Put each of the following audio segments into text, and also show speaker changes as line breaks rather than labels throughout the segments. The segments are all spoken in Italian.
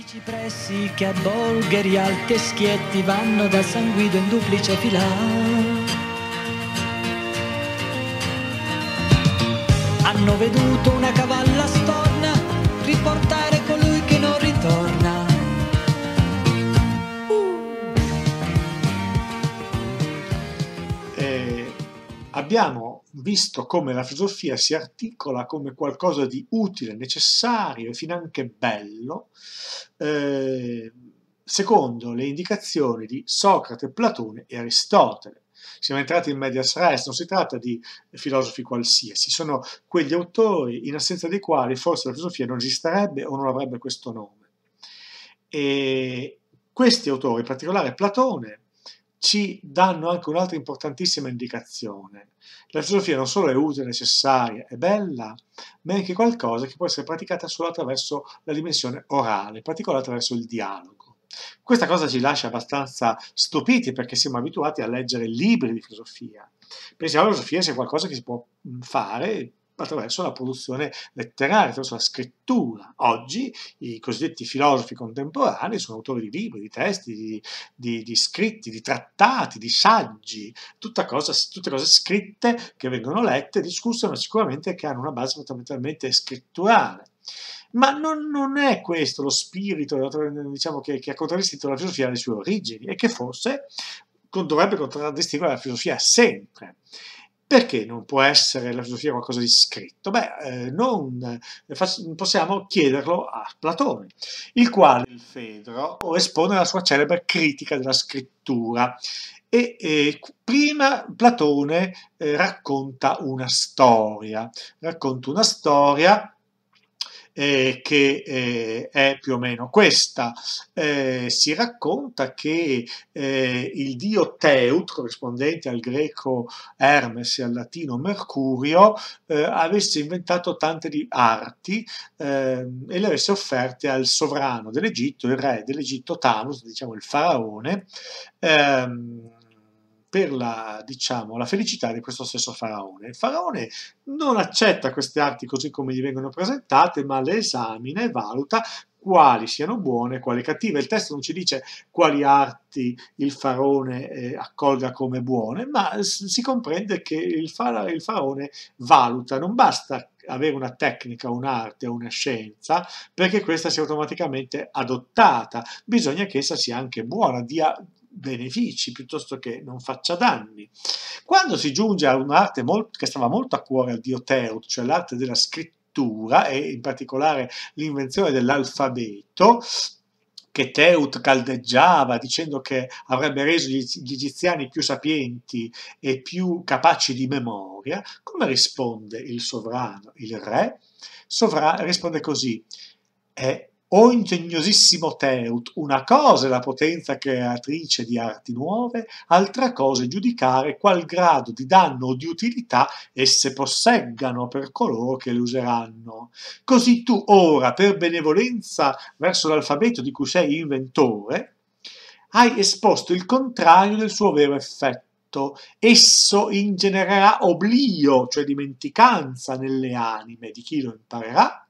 I cipressi che a Bolgheri al Teschietti vanno da San Guido in duplice fila. Hanno veduto una cavalla storna riportare colui che non ritorna. Uh. Eh, abbiamo visto come la filosofia si articola come qualcosa di utile, necessario e finanche bello, eh, secondo le indicazioni di Socrate, Platone e Aristotele. Siamo entrati in medias res, non si tratta di filosofi qualsiasi, sono quegli autori in assenza dei quali forse la filosofia non esisterebbe o non avrebbe questo nome. E questi autori, in particolare Platone, ci danno anche un'altra importantissima indicazione. La filosofia non solo è utile, necessaria, è bella, ma è anche qualcosa che può essere praticata solo attraverso la dimensione orale, in particolare attraverso il dialogo. Questa cosa ci lascia abbastanza stupiti perché siamo abituati a leggere libri di filosofia. Pensiamo alla filosofia sia qualcosa che si può fare attraverso la produzione letteraria, attraverso la scrittura. Oggi i cosiddetti filosofi contemporanei sono autori di libri, di testi, di, di, di scritti, di trattati, di saggi, cosa, tutte cose scritte che vengono lette, discusse, ma sicuramente che hanno una base fondamentalmente scritturale. Ma non, non, è questo lo spirito diciamo, che, che ha contraddistinto la filosofia alle sue origini e che forse dovrebbe contraddistinguere la filosofia sempre. Perché non può essere la filosofia qualcosa di scritto? Beh, eh, non eh, possiamo chiederlo a Platone, il quale, il Fedro, espone la sua celebre critica della scrittura. E, e prima Platone eh, racconta una storia, racconta una storia eh, che eh, è più o meno questa. Eh, si racconta che eh, il dio Teut, corrispondente al greco Hermes e al latino Mercurio, eh, avesse inventato tante arti ehm, e le avesse offerte al sovrano dell'Egitto, il re dell'Egitto Tanus, diciamo il faraone, ehm, per la, diciamo, la felicità di questo stesso faraone. Il faraone non accetta queste arti così come gli vengono presentate, ma le esamina e valuta quali siano buone e quali cattive. Il testo non ci dice quali arti il faraone eh, accolga come buone, ma si comprende che il, fara il faraone valuta, non basta avere una tecnica, un'arte o una scienza perché questa sia automaticamente adottata, bisogna che essa sia anche buona, dia benefici piuttosto che non faccia danni. Quando si giunge a un'arte che stava molto a cuore al dio Teut, cioè l'arte della scrittura e in particolare l'invenzione dell'alfabeto, che Teut caldeggiava dicendo che avrebbe reso gli, egiziani più sapienti e più capaci di memoria, come risponde il sovrano, il re? Sovra risponde così, è o ingegnosissimo Teut, una cosa è la potenza creatrice di arti nuove, altra cosa è giudicare qual grado di danno o di utilità esse posseggano per coloro che le useranno. Così tu ora, per benevolenza verso l'alfabeto di cui sei inventore, hai esposto il contrario del suo vero effetto esso ingenererà oblio, cioè dimenticanza nelle anime di chi lo imparerà,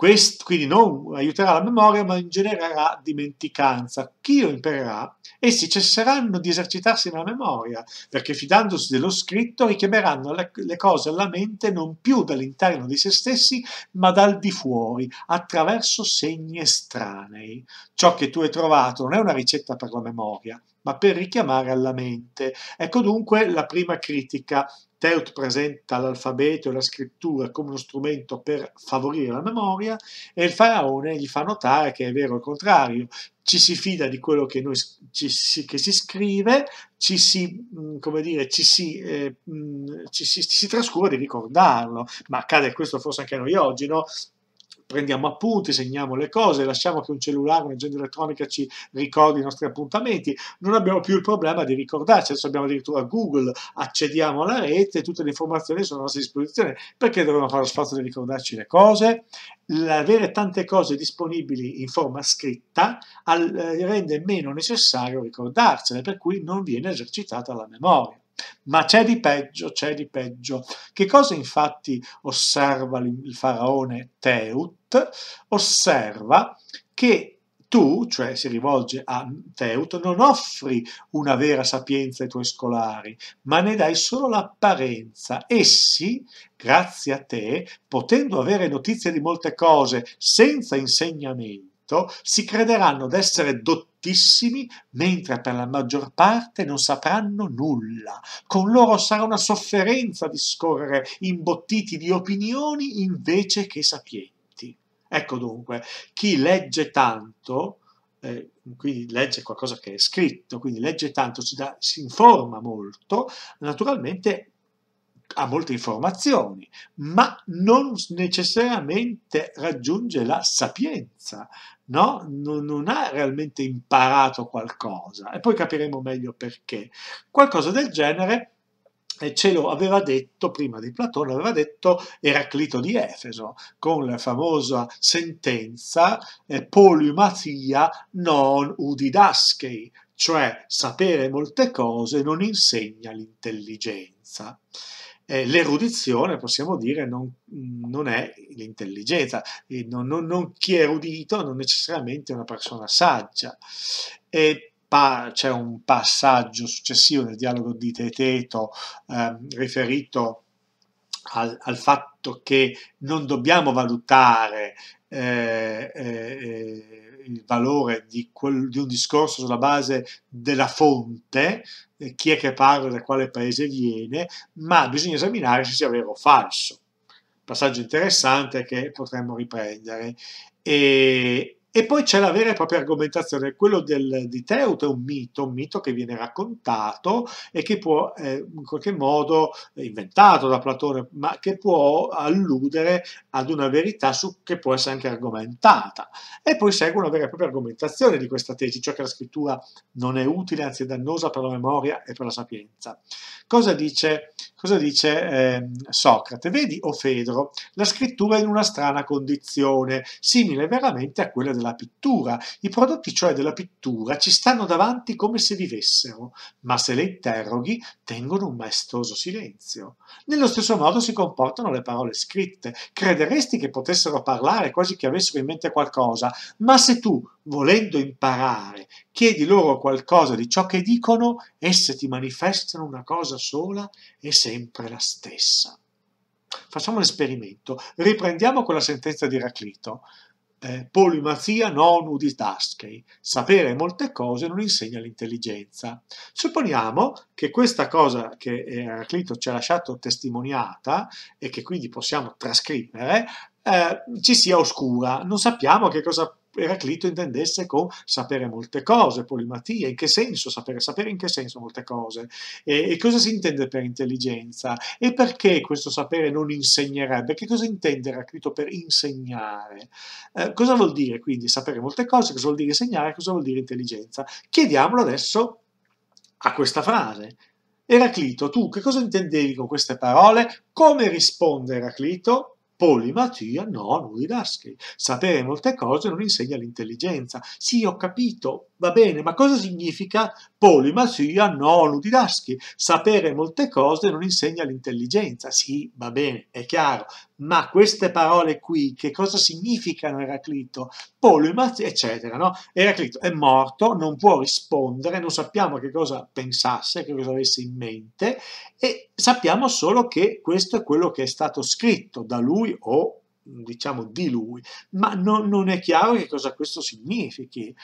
Quest, quindi non aiuterà la memoria, ma ingenererà dimenticanza. Chi lo imparerà? Essi cesseranno di esercitarsi nella memoria, perché fidandosi dello scritto richiameranno le, le cose alla mente non più dall'interno di se stessi, ma dal di fuori, attraverso segni estranei. Ciò che tu hai trovato non è una ricetta per la memoria, ma per richiamare alla mente. Ecco dunque la prima critica Teut presenta l'alfabeto e la scrittura come uno strumento per favorire la memoria e il faraone gli fa notare che è vero il contrario, ci si fida di quello che, noi, si, che si, scrive, ci si, dire, ci, si, eh, ci si, trascura di ricordarlo, ma accade questo forse anche a noi oggi, no? prendiamo appunti, segniamo le cose, lasciamo che un cellulare, un'agenda elettronica ci ricordi i nostri appuntamenti, non abbiamo più il problema di ricordarci, adesso abbiamo addirittura Google, accediamo alla rete, tutte le informazioni sono a nostra disposizione, perché dobbiamo fare lo sforzo di ricordarci le cose? L'avere tante cose disponibili in forma scritta al, eh, rende meno necessario ricordarsele, per cui non viene esercitata la memoria. Ma c'è di peggio, c'è di peggio. Che cosa infatti osserva il faraone Teut? Osserva che tu, cioè si rivolge a Teut, non offri una vera sapienza ai tuoi scolari, ma ne dai solo l'apparenza. Essi, grazie a te, potendo avere notizie di molte cose senza insegnamenti, diretto si crederanno d'essere dottissimi, mentre per la maggior parte non sapranno nulla. Con loro sarà una sofferenza discorrere imbottiti di opinioni invece che sapienti. Ecco dunque, chi legge tanto eh, quindi legge qualcosa che è scritto, quindi legge tanto, si, da, si, informa molto, naturalmente ha molte informazioni, ma non necessariamente raggiunge la sapienza, no? non, non, ha realmente imparato qualcosa e poi capiremo meglio perché. Qualcosa del genere ce lo aveva detto prima di Platone, aveva detto Eraclito di Efeso con la famosa sentenza eh, non udidaschei, cioè sapere molte cose non insegna l'intelligenza eh, l'erudizione, possiamo dire, non, non è l'intelligenza. Non, non, non, chi è erudito non necessariamente è una persona saggia. E pa, c'è un passaggio successivo nel dialogo di Teteto eh, riferito al, al, fatto che non dobbiamo valutare eh, eh, eh, il valore di, quel, di, un discorso sulla base della fonte, chi è che parla, da quale paese viene, ma bisogna esaminare se sia vero o falso. Passaggio interessante che potremmo riprendere. E, e poi c'è la vera e propria argomentazione, quello del, di Teuto è un mito, un mito che viene raccontato e che può, eh, in qualche modo, eh, inventato da Platone, ma che può alludere ad una verità su, che può essere anche argomentata. E poi segue una vera e propria argomentazione di questa tesi, cioè che la scrittura non è utile, anzi è dannosa per la memoria e per la sapienza. Cosa dice, cosa dice eh, Socrate? Vedi, o Fedro, la scrittura è in una strana condizione, simile veramente a quella del della pittura, i prodotti cioè della pittura ci stanno davanti come se vivessero, ma se le interroghi tengono un maestoso silenzio. Nello stesso modo si comportano le parole scritte, crederesti che potessero parlare quasi che avessero in mente qualcosa, ma se tu, volendo imparare, chiedi loro qualcosa di ciò che dicono, esse ti manifestano una cosa sola e sempre la stessa. Facciamo un esperimento, riprendiamo quella sentenza di Eraclito. Eh, polimazia non didasche, sapere molte cose non insegna l'intelligenza. Supponiamo che questa cosa che Eraclito eh, ci ha lasciato testimoniata e che quindi possiamo trascrivere, eh, ci sia oscura, non sappiamo che cosa Eraclito intendesse con sapere molte cose, polimatia, in che senso sapere, sapere in che senso molte cose, e, e, cosa si intende per intelligenza, e perché questo sapere non insegnerebbe, che cosa intende Eraclito per insegnare, eh, cosa vuol dire quindi sapere molte cose, cosa vuol dire insegnare, cosa vuol dire intelligenza. Chiediamolo adesso a questa frase. Eraclito, tu che cosa intendevi con queste parole? Come risponde Eraclito? Polimatia no, non didaschi. Sapere molte cose non insegna l'intelligenza. Sì, ho capito, Va bene, ma cosa significa polimasia non didaschi? Sapere molte cose non insegna l'intelligenza. Sì, va bene, è chiaro. Ma queste parole qui, che cosa significano Eraclito? Polimasia, eccetera, no? Eraclito è morto, non può rispondere, non sappiamo che cosa pensasse, che cosa avesse in mente, e sappiamo solo che questo è quello che è stato scritto da lui o diciamo di lui, ma no, non è chiaro che cosa questo significhi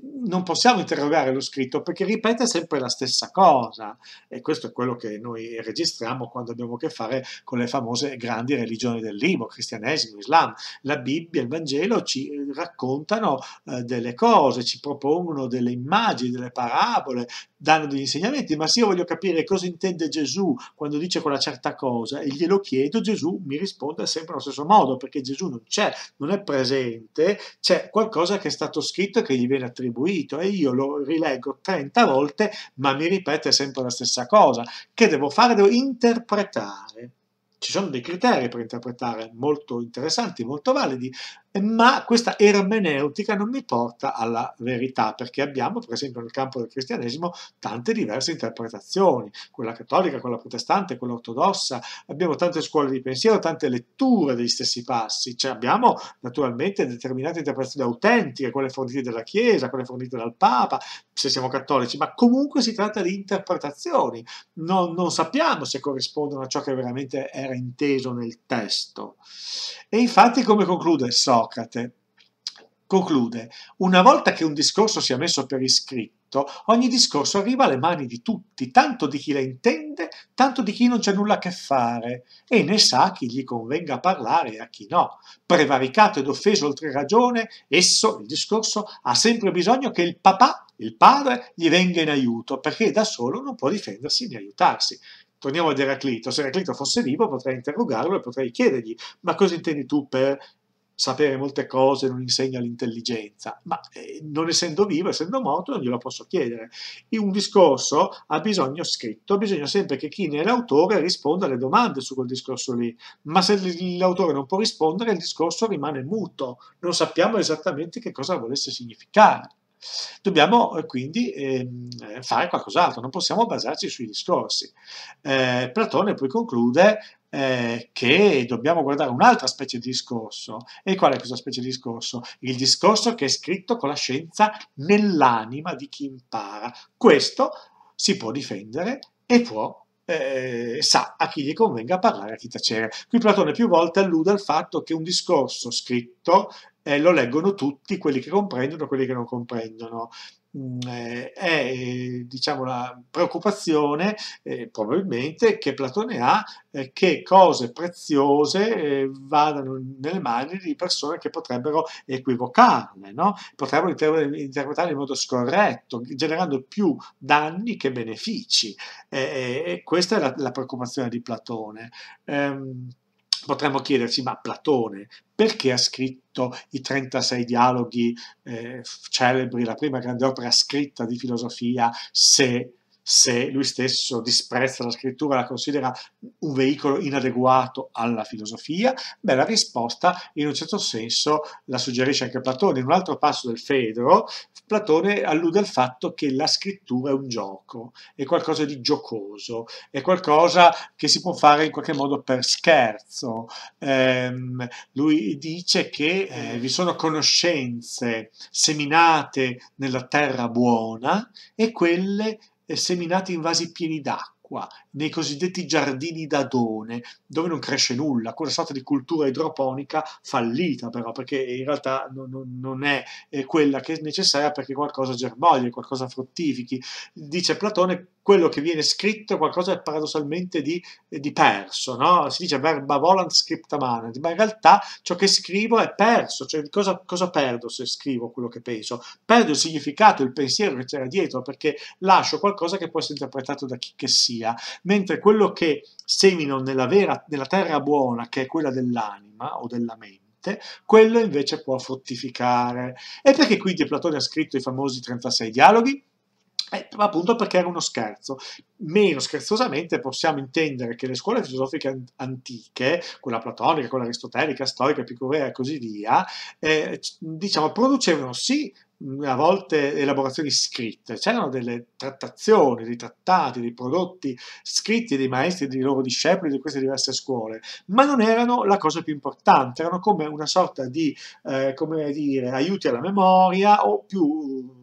non possiamo interrogare lo scritto perché ripete sempre la stessa cosa e questo è quello che noi registriamo quando abbiamo a che fare con le famose grandi religioni del libro, cristianesimo, islam. La Bibbia, il Vangelo ci raccontano eh, delle cose, ci propongono delle immagini, delle parabole, danno degli insegnamenti, ma se io voglio capire cosa intende Gesù quando dice quella certa cosa e glielo chiedo, Gesù mi risponde sempre allo stesso modo, perché Gesù non c'è, non è presente, c'è qualcosa che è stato scritto e che gli viene attribuito e io lo rileggo 30 volte, ma mi ripete sempre la stessa cosa. Che devo fare? Devo interpretare ci sono dei criteri per interpretare molto interessanti, molto validi, ma questa ermeneutica non mi porta alla verità, perché abbiamo, per esempio, nel campo del cristianesimo tante diverse interpretazioni, quella cattolica, quella protestante, quella ortodossa, abbiamo tante scuole di pensiero, tante letture degli stessi passi, cioè abbiamo naturalmente determinate interpretazioni autentiche, quelle fornite dalla Chiesa, quelle fornite dal Papa, se siamo cattolici, ma comunque si tratta di interpretazioni, non, non sappiamo se corrispondono a ciò che veramente era inteso nel testo. E infatti, come conclude So? Socrate conclude, una volta che un discorso sia messo per iscritto, ogni discorso arriva alle mani di tutti, tanto di chi la intende, tanto di chi non c'è nulla a che fare, e ne sa chi gli convenga parlare e a chi no. Prevaricato ed offeso oltre ragione, esso, il discorso, ha sempre bisogno che il papà, il padre, gli venga in aiuto, perché da solo non può difendersi né aiutarsi. Torniamo ad Eraclito, se Eraclito fosse vivo potrei interrogarlo e potrei chiedergli, ma cosa intendi tu per sapere molte cose non insegna l'intelligenza, ma eh, non essendo vivo, essendo morto, non glielo posso chiedere. E un discorso ha bisogno scritto, bisogna sempre che chi ne è l'autore risponda alle domande su quel discorso lì, ma se l'autore non può rispondere il discorso rimane muto, non sappiamo esattamente che cosa volesse significare. Dobbiamo eh, quindi eh, fare qualcos'altro, non possiamo basarci sui discorsi. Eh, Platone poi conclude eh, che dobbiamo guardare un'altra specie di discorso. E qual è questa specie di discorso? Il discorso che è scritto con la scienza nell'anima di chi impara. Questo si può difendere e può eh, sa a chi gli convenga parlare, a chi tacere. Qui Platone più volte allude al fatto che un discorso scritto eh, lo leggono tutti, quelli che comprendono, quelli che non comprendono. Mm, eh, è eh, diciamo la preoccupazione eh, probabilmente che Platone ha eh, che cose preziose eh, vadano nelle mani di persone che potrebbero equivocarle, no? potrebbero inter interpretarle in modo scorretto, generando più danni che benefici. questa è la, la preoccupazione di Platone. Ehm, potremmo chiederci, ma Platone perché ha scritto i 36 dialoghi eh, celebri, la prima grande opera scritta di filosofia, se se lui stesso disprezza la scrittura, la considera un veicolo inadeguato alla filosofia? Beh, la risposta in un certo senso la suggerisce anche Platone. In un altro passo del Fedro, Platone allude al fatto che la scrittura è un gioco, è qualcosa di giocoso, è qualcosa che si può fare in qualche modo per scherzo. Ehm, lui dice che eh, vi sono conoscenze seminate nella terra buona e quelle eh, seminati in vasi pieni d'acqua, nei cosiddetti giardini d'adone, dove non cresce nulla, quella sorta di cultura idroponica fallita però, perché in realtà non, non, non è eh, quella che è necessaria perché qualcosa germoglia, qualcosa fruttifichi. Dice Platone quello che viene scritto è qualcosa paradossalmente di, eh, di perso, no? si dice verba volant scripta manent, ma in realtà ciò che scrivo è perso, cioè cosa, cosa perdo se scrivo quello che penso? Perdo il significato, il pensiero che c'era dietro, perché lascio qualcosa che può essere interpretato da chi che sia, mentre quello che semino nella, vera, nella terra buona, che è quella dell'anima o della mente, quello invece può fruttificare. E perché quindi Platone ha scritto i famosi 36 dialoghi? Eh, appunto perché era uno scherzo. Meno scherzosamente possiamo intendere che le scuole filosofiche antiche, quella platonica, quella aristotelica, storica, epicurea e così via, eh, diciamo, producevano sì a volte elaborazioni scritte, c'erano delle trattazioni, dei trattati, dei prodotti scritti dei maestri, dei loro discepoli di queste diverse scuole, ma non erano la cosa più importante, erano come una sorta di, eh, come dire, aiuti alla memoria o più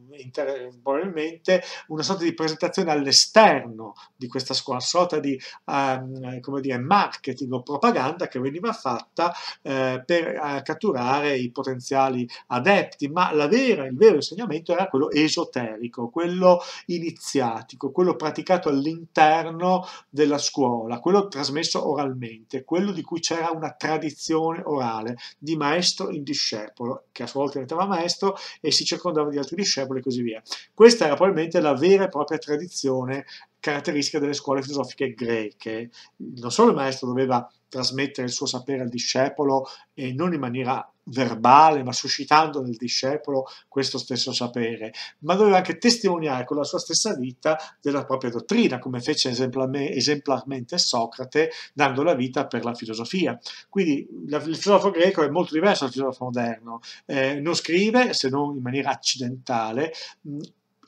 probabilmente una sorta di presentazione all'esterno di questa scuola, una sorta di um, come dire, marketing o propaganda che veniva fatta uh, per uh, catturare i potenziali adepti, ma vera, il vero insegnamento era quello esoterico, quello iniziatico, quello praticato all'interno della scuola, quello trasmesso oralmente, quello di cui c'era una tradizione orale di maestro in discepolo, che a sua volta diventava maestro e si circondava di altri discepoli così via. Questa era probabilmente la vera e propria tradizione caratteristica delle scuole filosofiche greche. Non solo il maestro doveva trasmettere il suo sapere al discepolo e non in maniera verbale, ma suscitando nel discepolo questo stesso sapere, ma doveva anche testimoniare con la sua stessa vita della propria dottrina, come fece esemplarmente Socrate, dando la vita per la filosofia. Quindi il filosofo greco è molto diverso dal filosofo moderno, eh, non scrive se non in maniera accidentale, mm,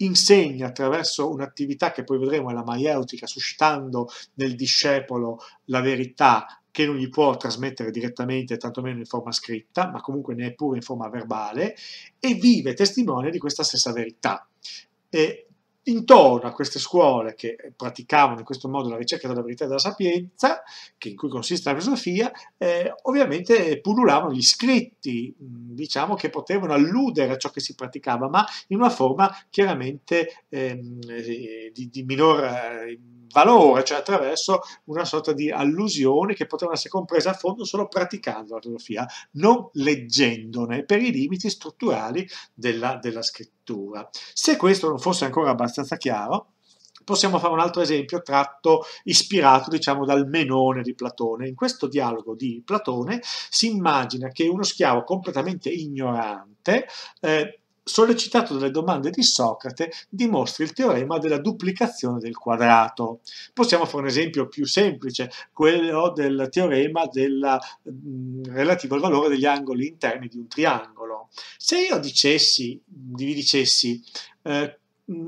insegna attraverso un'attività che poi vedremo è la maieutica, suscitando nel discepolo la verità che non gli può trasmettere direttamente, tantomeno in forma scritta, ma comunque ne è pure in forma verbale, e vive testimone di questa stessa verità. E intorno a queste scuole che praticavano in questo modo la ricerca della verità e della sapienza, in cui consiste la filosofia, eh, ovviamente pullulavano gli scritti, diciamo che potevano alludere a ciò che si praticava, ma in una forma chiaramente ehm, eh, di, di minor... Eh, valore, cioè attraverso una sorta di allusione che poteva essere compresa a fondo solo praticando la filosofia, non leggendone per i limiti strutturali della, della scrittura. Se questo non fosse ancora abbastanza chiaro, possiamo fare un altro esempio tratto ispirato diciamo dal menone di Platone. In questo dialogo di Platone si immagina che uno schiavo completamente ignorante eh, sollecitato dalle domande di Socrate, dimostri il teorema della duplicazione del quadrato. Possiamo fare un esempio più semplice, quello del teorema della, mh, relativo al valore degli angoli interni di un triangolo. Se io dicessi, vi dicessi, eh,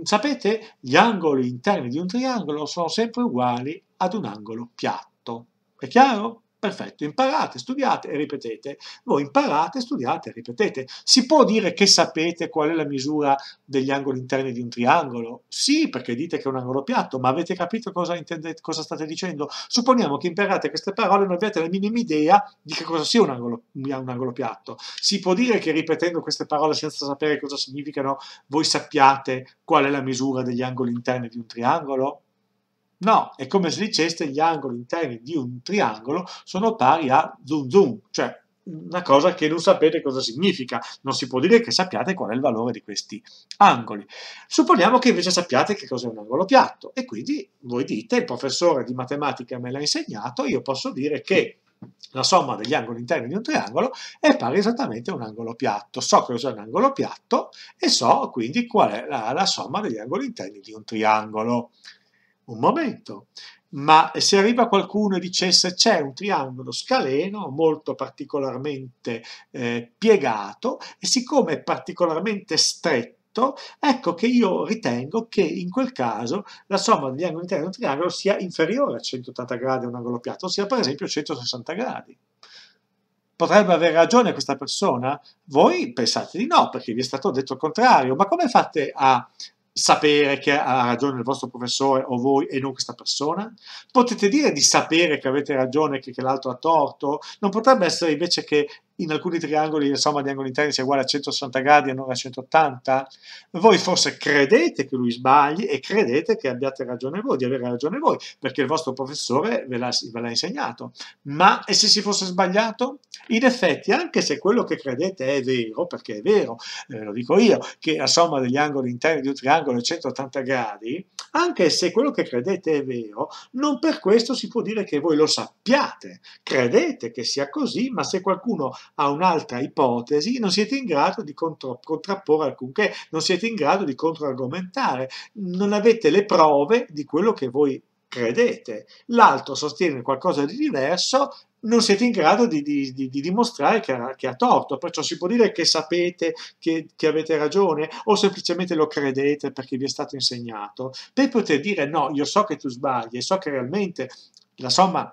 sapete, gli angoli interni di un triangolo sono sempre uguali ad un angolo piatto. È chiaro? Perfetto, imparate, studiate e ripetete. Voi imparate, studiate e ripetete. Si può dire che sapete qual è la misura degli angoli interni di un triangolo? Sì, perché dite che è un angolo piatto, ma avete capito cosa, intendete, cosa state dicendo? Supponiamo che imparate queste parole e non abbiate la minima idea di che cosa sia un angolo, un angolo piatto. Si può dire che ripetendo queste parole senza sapere cosa significano, voi sappiate qual è la misura degli angoli interni di un triangolo? No, è come se diceste gli angoli interni di un triangolo sono pari a zoom zoom, cioè una cosa che non sapete cosa significa, non si può dire che sappiate qual è il valore di questi angoli. Supponiamo che invece sappiate che cos'è un angolo piatto e quindi voi dite, il professore di matematica me l'ha insegnato, io posso dire che la somma degli angoli interni di un triangolo è pari esattamente a un angolo piatto. So che cos'è un angolo piatto e so quindi qual è la, la somma degli angoli interni di un triangolo un momento, ma se arriva qualcuno e dicesse c'è un triangolo scaleno molto particolarmente eh, piegato e siccome è particolarmente stretto, ecco che io ritengo che in quel caso la somma degli angoli interni di un triangolo sia inferiore a 180 gradi a un angolo piatto, ossia per esempio 160 gradi. Potrebbe avere ragione questa persona? Voi pensate di no, perché vi è stato detto il contrario, ma come fate a sapere che ha ragione il vostro professore o voi e non questa persona? Potete dire di sapere che avete ragione e che, che l'altro ha torto? Non potrebbe essere invece che in alcuni triangoli la somma di angoli interni sia uguale a 160 gradi e non a 180? Voi forse credete che lui sbagli e credete che abbiate ragione voi, di avere ragione voi, perché il vostro professore ve l'ha, insegnato. Ma e se si fosse sbagliato? In effetti, anche se quello che credete è vero, perché è vero, ve eh, lo dico io, che la somma degli angoli interni di un triangolo è 180 gradi, anche se quello che credete è vero, non per questo si può dire che voi lo sappiate. Credete che sia così, ma se qualcuno a un'altra ipotesi, non siete in grado di contro, contrapporre alcunché, non siete in grado di controargomentare, non avete le prove di quello che voi credete. L'altro sostiene qualcosa di diverso, non siete in grado di, di, di, di dimostrare che ha, che ha, torto, perciò si può dire che sapete che, che, avete ragione o semplicemente lo credete perché vi è stato insegnato. Per poter dire no, io so che tu sbagli so che realmente la somma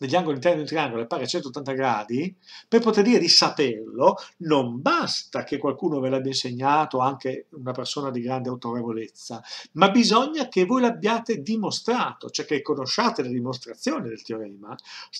degli angoli interni di un triangolo è pari a 180 gradi, per poter dire di saperlo non basta che qualcuno ve l'abbia insegnato, anche una persona di grande autorevolezza, ma bisogna che voi l'abbiate dimostrato, cioè che conosciate la dimostrazione del teorema.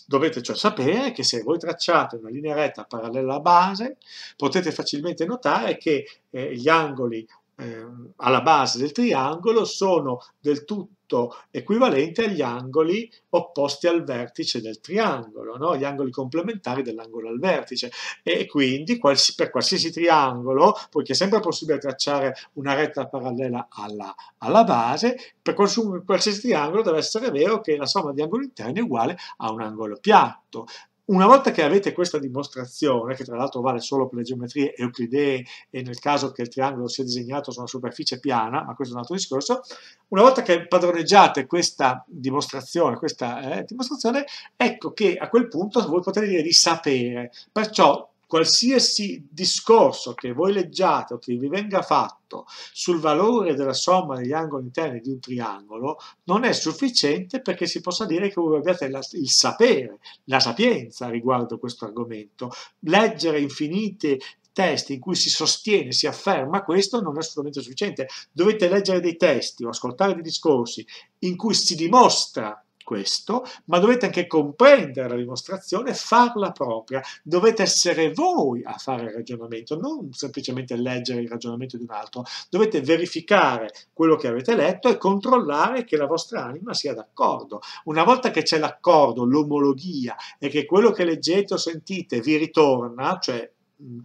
Dovete cioè sapere che se voi tracciate una linea retta parallela alla base, potete facilmente notare che eh, gli angoli ehm, alla base del triangolo sono del tutto tutto equivalente agli angoli opposti al vertice del triangolo, no? gli angoli complementari dell'angolo al vertice. E quindi per qualsiasi triangolo, poiché è sempre possibile tracciare una retta parallela alla, alla base, per qualsiasi triangolo deve essere vero che la somma di angoli interni è uguale a un angolo piatto. Una volta che avete questa dimostrazione, che tra l'altro vale solo per le geometrie euclidee e nel caso che il triangolo sia disegnato su una superficie piana, ma questo è un altro discorso, una volta che padroneggiate questa dimostrazione, questa eh, dimostrazione, ecco che a quel punto voi potete dire di sapere. Perciò qualsiasi discorso che voi leggiate o che vi venga fatto sul valore della somma degli angoli interni di un triangolo non è sufficiente perché si possa dire che voi abbiate la, il sapere, la sapienza riguardo questo argomento. Leggere infinite testi in cui si sostiene, si afferma questo non è assolutamente sufficiente. Dovete leggere dei testi o ascoltare dei discorsi in cui si dimostra questo, ma dovete anche comprendere la dimostrazione e farla propria. Dovete essere voi a fare il ragionamento, non semplicemente leggere il ragionamento di un altro. Dovete verificare quello che avete letto e controllare che la vostra anima sia d'accordo. Una volta che c'è l'accordo, l'omologia e che quello che leggete o sentite vi ritorna, cioè mm,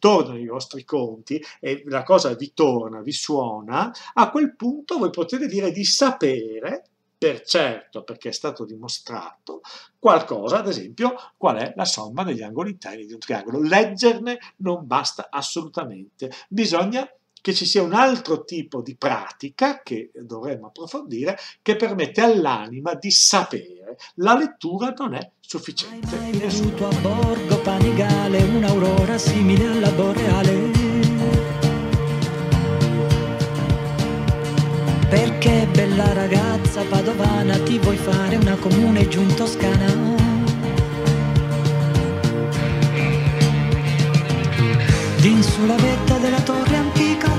tornano i vostri conti e la cosa vi torna, vi suona, a quel punto voi potete dire di sapere per certo, perché è stato dimostrato, qualcosa, ad esempio, qual è la somma degli angoli interni di un triangolo. Leggerne non basta assolutamente, bisogna che ci sia un altro tipo di pratica che dovremmo approfondire che permette all'anima di sapere. La lettura non è sufficiente. Hai mai venuto a Borgo Panigale un'aurora simile alla boreale? bella ragazza padovana, ti vuoi fare una comune giù in Toscana? Din sulla vetta della torre antica,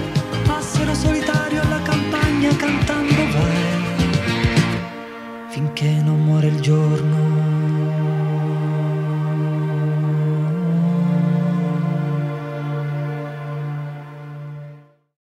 passero solitario alla campagna cantando vai, finché non muore il giorno.